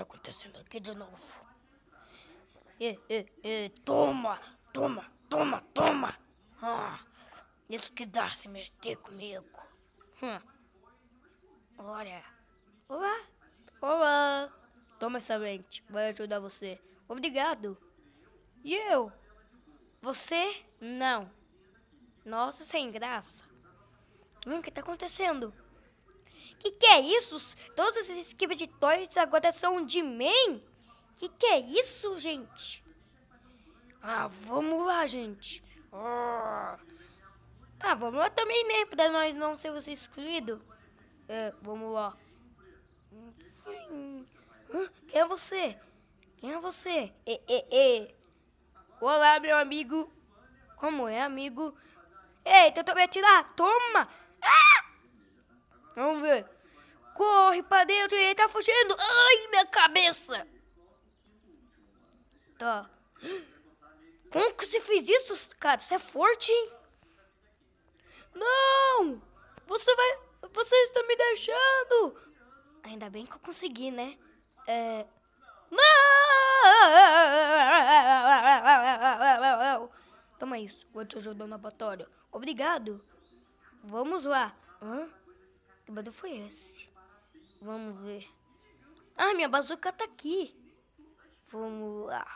tá acontecendo aqui de novo? E, e, e, toma, toma, toma, toma. Ah, isso que dá se mexer comigo. Hum. Olha. Olá. Olá. Toma essa lente, vai ajudar você. Obrigado. E eu? Você? Não. Nossa, sem graça. Hum, o que tá acontecendo? Que que é isso? Todos esses esquemas de toys agora são de main? Que que é isso, gente? Ah, vamos lá, gente. Ah, ah vamos lá também, né? Pra nós não sermos excluídos. É, vamos lá. Quem é você? Quem é você? E, e, e. Olá, meu amigo. Como é, amigo? Ei, tentou me atirar. Toma! Ah! Vamos ver. Corre pra dentro, ele tá fugindo. Ai, minha cabeça! Tá. Como que você fez isso, cara? Você é forte, hein? Não! Você vai. Você está me deixando! Ainda bem que eu consegui, né? É. Não! Toma isso, vou te ajudar na batalha. Obrigado. Vamos lá. Hã? Que barulho foi esse? Vamos ver. Ah, minha bazuca tá aqui. Vamos lá.